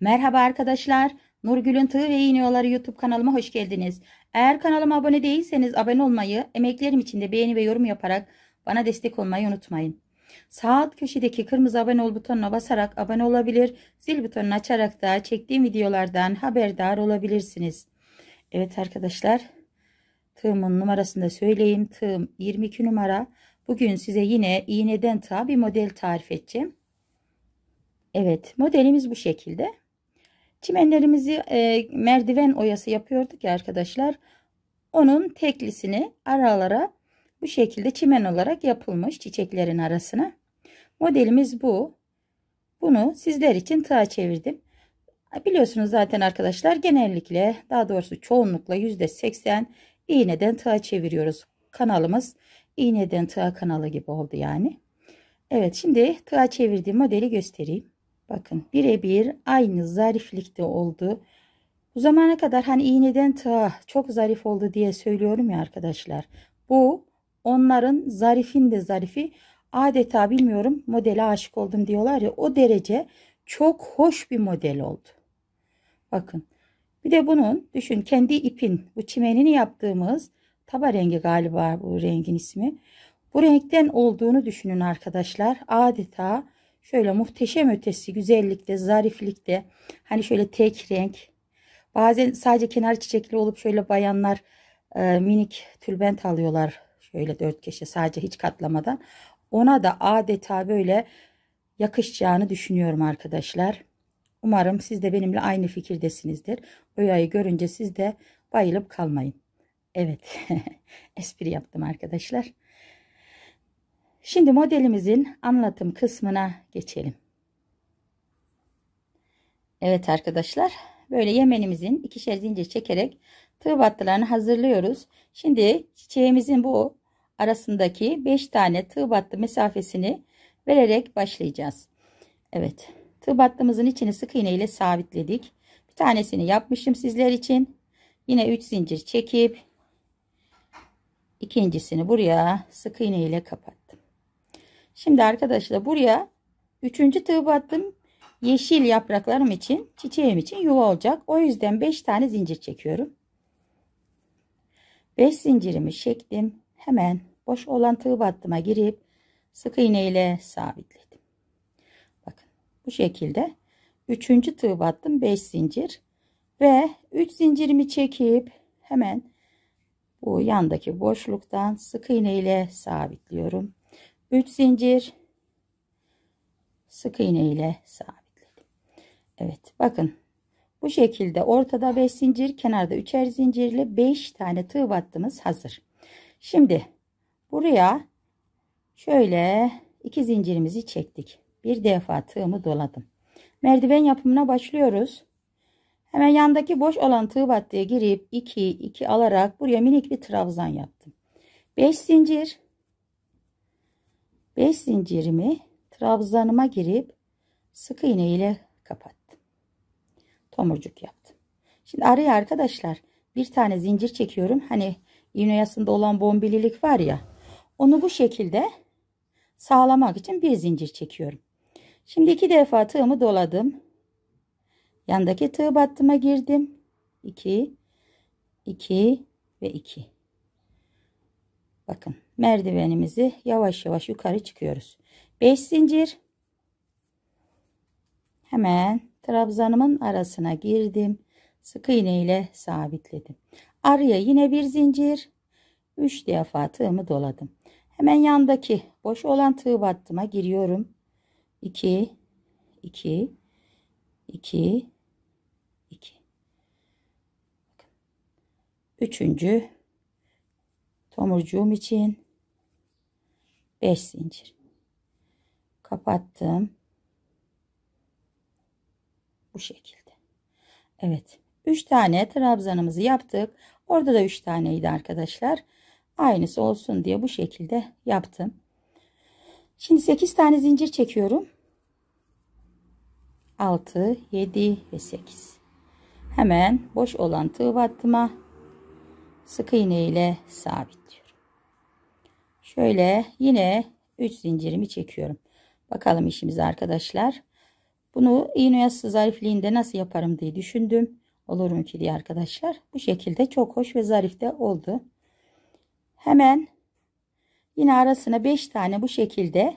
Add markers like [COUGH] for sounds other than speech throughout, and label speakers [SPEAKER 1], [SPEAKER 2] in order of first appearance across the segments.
[SPEAKER 1] Merhaba arkadaşlar. Nurgül'ün Tığ ve İğneoları YouTube kanalıma hoş geldiniz. Eğer kanalıma abone değilseniz abone olmayı, emeklerim için de beğeni ve yorum yaparak bana destek olmayı unutmayın. Sağ alt köşedeki kırmızı abone ol butonuna basarak abone olabilir, zil butonunu açarak da çektiğim videolardan haberdar olabilirsiniz. Evet arkadaşlar, tığımın numarasını da söyleyeyim. Tığım 22 numara. Bugün size yine iğneden tığa bir model tarif edeceğim. Evet modelimiz bu şekilde. Çimenlerimizi e, merdiven oyası yapıyorduk ya arkadaşlar. Onun teklisini aralara bu şekilde çimen olarak yapılmış çiçeklerin arasına. Modelimiz bu. Bunu sizler için tığa çevirdim. Biliyorsunuz zaten arkadaşlar genellikle daha doğrusu çoğunlukla %80 iğneden tığa çeviriyoruz. Kanalımız iğneden tığa kanalı gibi oldu yani. Evet şimdi tığa çevirdiğim modeli göstereyim. Bakın birebir aynı zariflikte oldu. Bu zamana kadar hani iğneden ta çok zarif oldu diye söylüyorum ya arkadaşlar. Bu onların zarifin de zarifi adeta bilmiyorum modele aşık oldum diyorlar ya o derece çok hoş bir model oldu. Bakın bir de bunun düşün kendi ipin bu çimenini yaptığımız taba rengi galiba bu rengin ismi. Bu renkten olduğunu düşünün arkadaşlar adeta Şöyle muhteşem ötesi güzellikte, zariflikte. Hani şöyle tek renk. Bazen sadece kenar çiçekli olup şöyle bayanlar e, minik tülbent alıyorlar. Şöyle dört köşe sadece hiç katlamadan. Ona da adeta böyle yakışacağını düşünüyorum arkadaşlar. Umarım siz de benimle aynı fikirdesinizdir. Oya'yı görünce siz de bayılıp kalmayın. Evet [LAUGHS] espri yaptım arkadaşlar. Şimdi modelimizin anlatım kısmına geçelim. Evet arkadaşlar böyle yemenimizin ikişer zincir çekerek tığ battılarını hazırlıyoruz. Şimdi çiçeğimizin bu arasındaki 5 tane tığ battı mesafesini vererek başlayacağız. Evet tığ battımızın içini sık iğne ile sabitledik. Bir tanesini yapmışım sizler için. Yine 3 zincir çekip ikincisini buraya sık iğne ile kapat. Şimdi arkadaşlar buraya üçüncü tığ battım. Yeşil yapraklarım için, çiçeğim için yuva olacak. O yüzden 5 tane zincir çekiyorum. 5 zincirimi çektim. Hemen boş olan tığ battıma girip sık iğne ile sabitledim. Bakın bu şekilde 3. tığ battım 5 zincir ve 3 zincirimi çekip hemen bu yandaki boşluktan sık iğne ile sabitliyorum. 3 zincir sık iğne ile sabitledim. Evet bakın bu şekilde ortada 5 zincir kenarda 3'er zincirle 5 tane tığ battığımız hazır. Şimdi buraya şöyle 2 zincirimizi çektik. Bir defa tığımı doladım. Merdiven yapımına başlıyoruz. Hemen yandaki boş olan tığ battıya girip 2 2 alarak buraya minik bir trabzan yaptım. 5 zincir 5 zincirimi trabzanıma girip sık iğne ile kapattım. Tomurcuk yaptım. Şimdi araya arkadaşlar bir tane zincir çekiyorum. Hani iğneyasında olan bombililik var ya. Onu bu şekilde sağlamak için bir zincir çekiyorum. Şimdi iki defa tığımı doladım. Yandaki tığ battıma girdim. 2 2 ve 2 Bakın merdivenimizi yavaş yavaş yukarı çıkıyoruz. 5 zincir. Hemen trabzanımın arasına girdim. Sık iğne ile sabitledim. Araya yine bir zincir. 3 defa tığımı doladım. Hemen yandaki boş olan tığ battıma giriyorum. 2 2 2 2 Üçüncü tomurcuğum için 5 zincir kapattım bu şekilde Evet 3 tane trabzanımızı yaptık orada da 3 taneydi arkadaşlar aynısı olsun diye bu şekilde yaptım şimdi 8 tane zincir çekiyorum 6 7 ve 8 hemen boş olan tığ battıma sık iğne ile sabitliyorum. Şöyle yine 3 zincirimi çekiyorum. Bakalım işimiz arkadaşlar. Bunu iğne oyası zarifliğinde nasıl yaparım diye düşündüm. Olur mu ki diye arkadaşlar. Bu şekilde çok hoş ve zarif de oldu. Hemen yine arasına 5 tane bu şekilde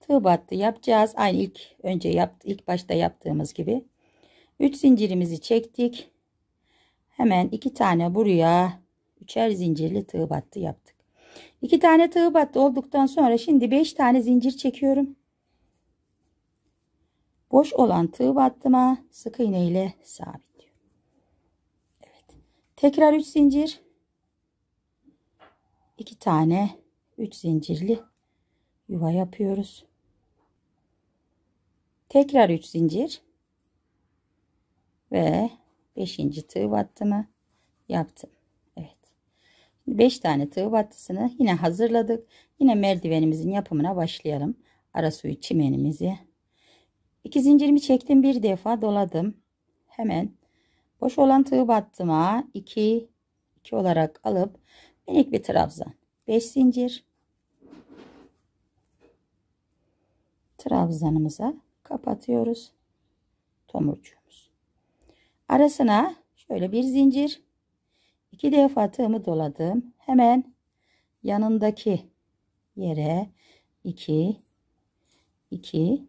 [SPEAKER 1] tığ battı yapacağız. Aynı ilk önce yaptı, ilk başta yaptığımız gibi. 3 zincirimizi çektik. Hemen 2 tane buraya üçer zincirli tığ battı yaptık. İki tane tığ battı olduktan sonra şimdi beş tane zincir çekiyorum. Boş olan tığ battıma sık iğne ile sabitliyorum. Evet. Tekrar üç zincir. İki tane üç zincirli yuva yapıyoruz. Tekrar üç zincir ve beşinci tığ battımı yaptım. 5 tane tığ battısını yine hazırladık. Yine merdivenimizin yapımına başlayalım. Ara suyu çimenimizi. 2 zincirimi çektim. Bir defa doladım. Hemen boş olan tığ battıma 2 2 olarak alıp minik bir trabzan. 5 zincir. Trabzanımıza kapatıyoruz. Tomurcuğumuz. Arasına şöyle bir zincir İki defa tığımı doladım. Hemen yanındaki yere 2 2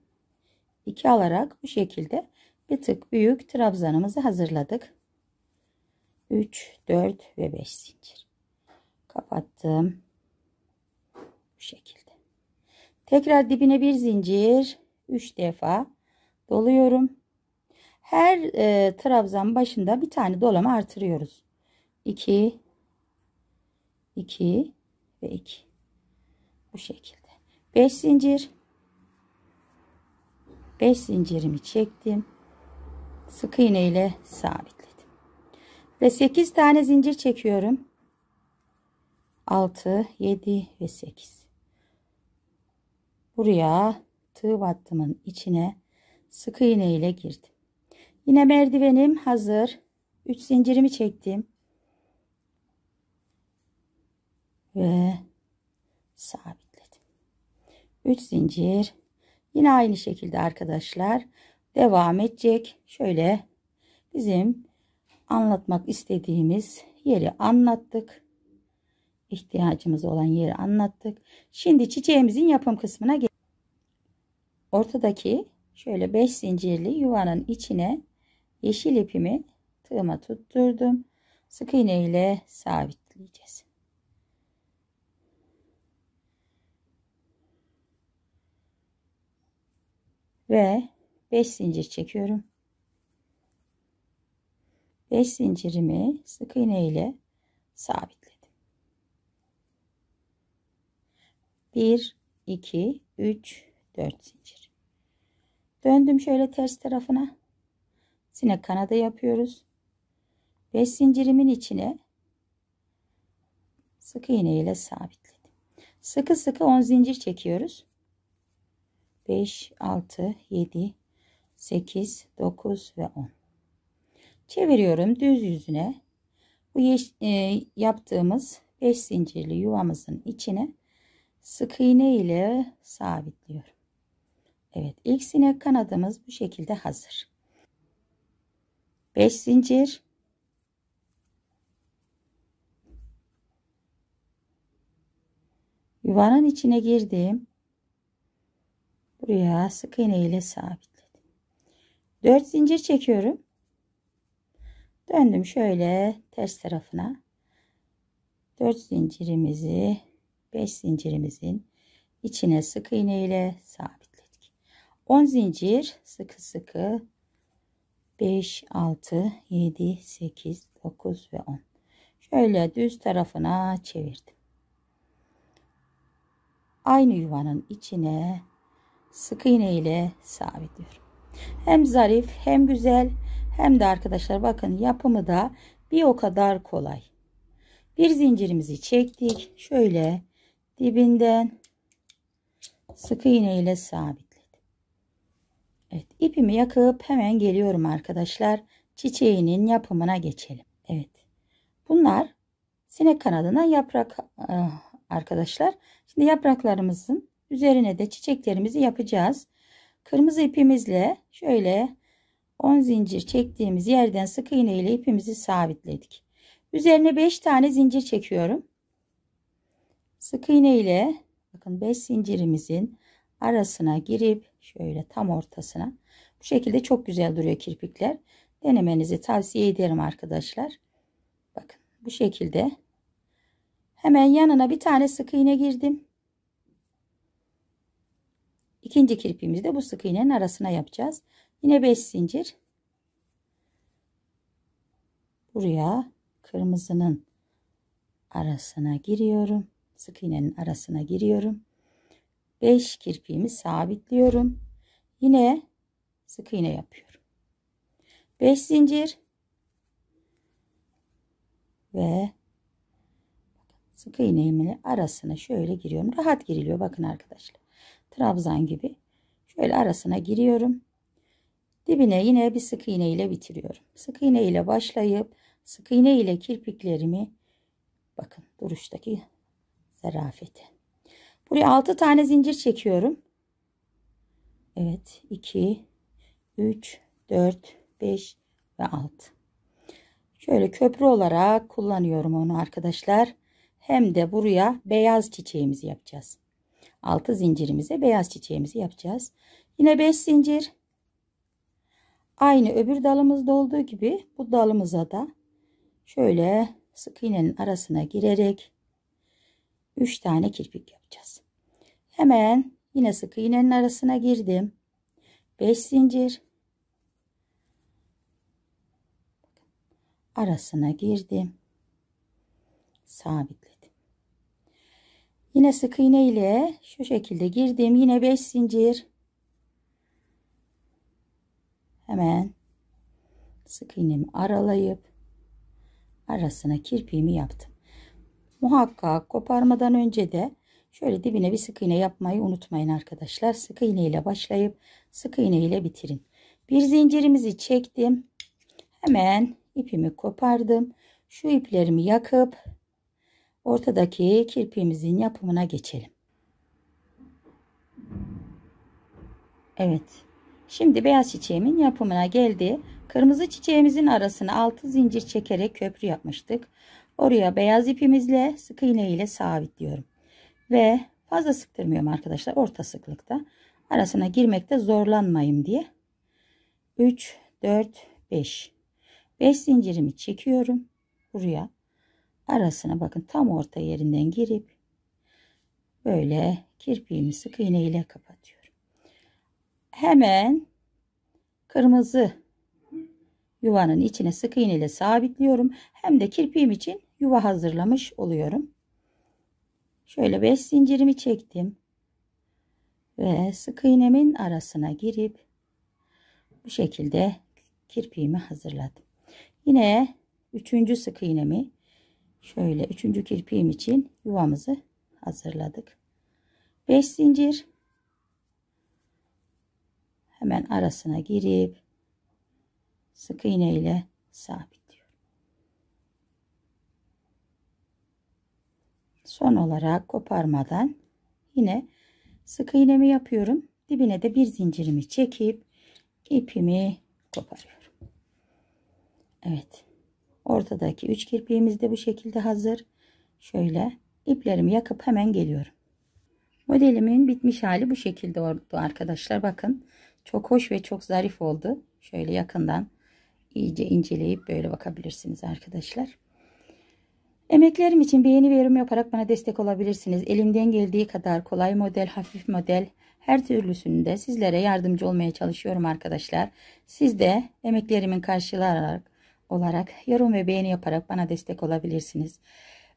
[SPEAKER 1] 2 alarak bu şekilde bir tık büyük trabzanımızı hazırladık. 3 4 ve 5 zincir. Kapattım. Bu şekilde. Tekrar dibine bir zincir 3 defa doluyorum. Her e, trabzan başında bir tane dolama artırıyoruz. 2 2 ve 2 bu şekilde 5 zincir 5 zincirimi çektim sık iğne ile sabitledim ve 8 tane zincir çekiyorum 6 7 ve 8 buraya tığ battımın içine sık iğne ile girdim yine merdivenim hazır 3 zincirimi çektim ve sabitledim. 3 zincir. Yine aynı şekilde arkadaşlar devam edecek. Şöyle bizim anlatmak istediğimiz yeri anlattık. İhtiyacımız olan yeri anlattık. Şimdi çiçeğimizin yapım kısmına gel. Ortadaki şöyle 5 zincirli yuvanın içine yeşil ipimi tığıma tutturdum. Sık iğne ile sabitleyeceğiz. ve 5 zincir çekiyorum. 5 zincirimi sık iğne ile sabitledim. 1 2 3 4 zincir. Döndüm şöyle ters tarafına. Sinek kanadı yapıyoruz. 5 zincirimin içine sık iğne ile sabitledim. Sıkı sıkı 10 zincir çekiyoruz. 5, 6, 7, 8, 9 ve 10. Çeviriyorum düz yüzüne. Bu e, yaptığımız 5 zincirli yuvamızın içine sık iğne ile sabitliyorum. Evet ilk sinek kanadımız bu şekilde hazır. 5 zincir. Yuvanın içine girdiğim buraya sık iğne ile sabitledim. 4 zincir çekiyorum. Döndüm şöyle ters tarafına. 4 zincirimizi 5 zincirimizin içine sık iğne ile sabitledik. 10 zincir sıkı sıkı 5 6 7 8 9 ve 10. Şöyle düz tarafına çevirdim. Aynı yuvanın içine sık iğne ile sabitliyorum. Hem zarif hem güzel hem de arkadaşlar bakın yapımı da bir o kadar kolay. Bir zincirimizi çektik. Şöyle dibinden sık iğne ile sabitledim. Evet ipimi yakıp hemen geliyorum arkadaşlar. Çiçeğinin yapımına geçelim. Evet. Bunlar sinek kanadına yaprak ah, arkadaşlar. Şimdi yapraklarımızın Üzerine de çiçeklerimizi yapacağız. Kırmızı ipimizle şöyle 10 zincir çektiğimiz yerden sık iğne ile ipimizi sabitledik. Üzerine 5 tane zincir çekiyorum. Sık iğne ile bakın 5 zincirimizin arasına girip şöyle tam ortasına bu şekilde çok güzel duruyor kirpikler. Denemenizi tavsiye ederim arkadaşlar. Bakın bu şekilde. Hemen yanına bir tane sık iğne girdim. İkinci kirpimizi de bu sık iğnenin arasına yapacağız. Yine 5 zincir. Buraya kırmızının arasına giriyorum. Sık iğnenin arasına giriyorum. 5 kirpiğimi sabitliyorum. Yine sık iğne yapıyorum. 5 zincir ve sık iğnemin arasına şöyle giriyorum. Rahat giriliyor bakın arkadaşlar trabzan gibi şöyle arasına giriyorum. Dibine yine bir sık iğne ile bitiriyorum. Sık iğne ile başlayıp sık iğne ile kirpiklerimi bakın duruştaki zarafeti. Buraya 6 tane zincir çekiyorum. Evet 2 3 4 5 ve 6. Şöyle köprü olarak kullanıyorum onu arkadaşlar. Hem de buraya beyaz çiçeğimizi yapacağız. 6 zincirimize beyaz çiçeğimizi yapacağız. Yine 5 zincir. Aynı öbür dalımızda olduğu gibi bu dalımıza da şöyle sık iğnenin arasına girerek 3 tane kirpik yapacağız. Hemen yine sık iğnenin arasına girdim. 5 zincir. Arasına girdim. Sabitledim. Yine sık iğne ile şu şekilde girdim. Yine 5 zincir. Hemen sık iğnemi aralayıp arasına kirpiğimi yaptım. Muhakkak koparmadan önce de şöyle dibine bir sık iğne yapmayı unutmayın arkadaşlar. Sık iğne ile başlayıp sık iğne ile bitirin. Bir zincirimizi çektim. Hemen ipimi kopardım. Şu iplerimi yakıp ortadaki kirpiğimizin yapımına geçelim. Evet. Şimdi beyaz çiçeğimin yapımına geldi. Kırmızı çiçeğimizin arasına 6 zincir çekerek köprü yapmıştık. Oraya beyaz ipimizle sık iğne ile sabitliyorum. Ve fazla sıktırmıyorum arkadaşlar. Orta sıklıkta. Arasına girmekte zorlanmayayım diye. 3, 4, 5. 5 zincirimi çekiyorum. Buraya arasına bakın tam orta yerinden girip böyle kirpiğimi sık iğne ile kapatıyorum. Hemen kırmızı yuvanın içine sık iğne ile sabitliyorum. Hem de kirpiğim için yuva hazırlamış oluyorum. Şöyle 5 zincirimi çektim. Ve sık iğnemin arasına girip bu şekilde kirpiğimi hazırladım. Yine 3. sık iğnemi Şöyle üçüncü kirpiğim için yuvamızı hazırladık. 5 zincir. Hemen arasına girip sık iğne ile sabitliyorum. Son olarak koparmadan yine sık iğnemi yapıyorum. Dibine de bir zincirimi çekip ipimi koparıyorum. Evet. Ortadaki üç kirpiğimiz de bu şekilde hazır. Şöyle iplerimi yakıp hemen geliyorum. Modelimin bitmiş hali bu şekilde oldu arkadaşlar. Bakın çok hoş ve çok zarif oldu. Şöyle yakından iyice inceleyip böyle bakabilirsiniz arkadaşlar. Emeklerim için beğeni ve yorum yaparak bana destek olabilirsiniz. Elimden geldiği kadar kolay model, hafif model her türlüsünde sizlere yardımcı olmaya çalışıyorum arkadaşlar. Siz de emeklerimin karşılığı olarak olarak yorum ve beğeni yaparak bana destek olabilirsiniz.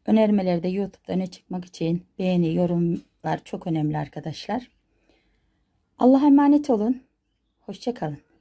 [SPEAKER 1] Önermelerde YouTube'da öne çıkmak için beğeni, yorumlar çok önemli arkadaşlar. Allah'a emanet olun. Hoşçakalın.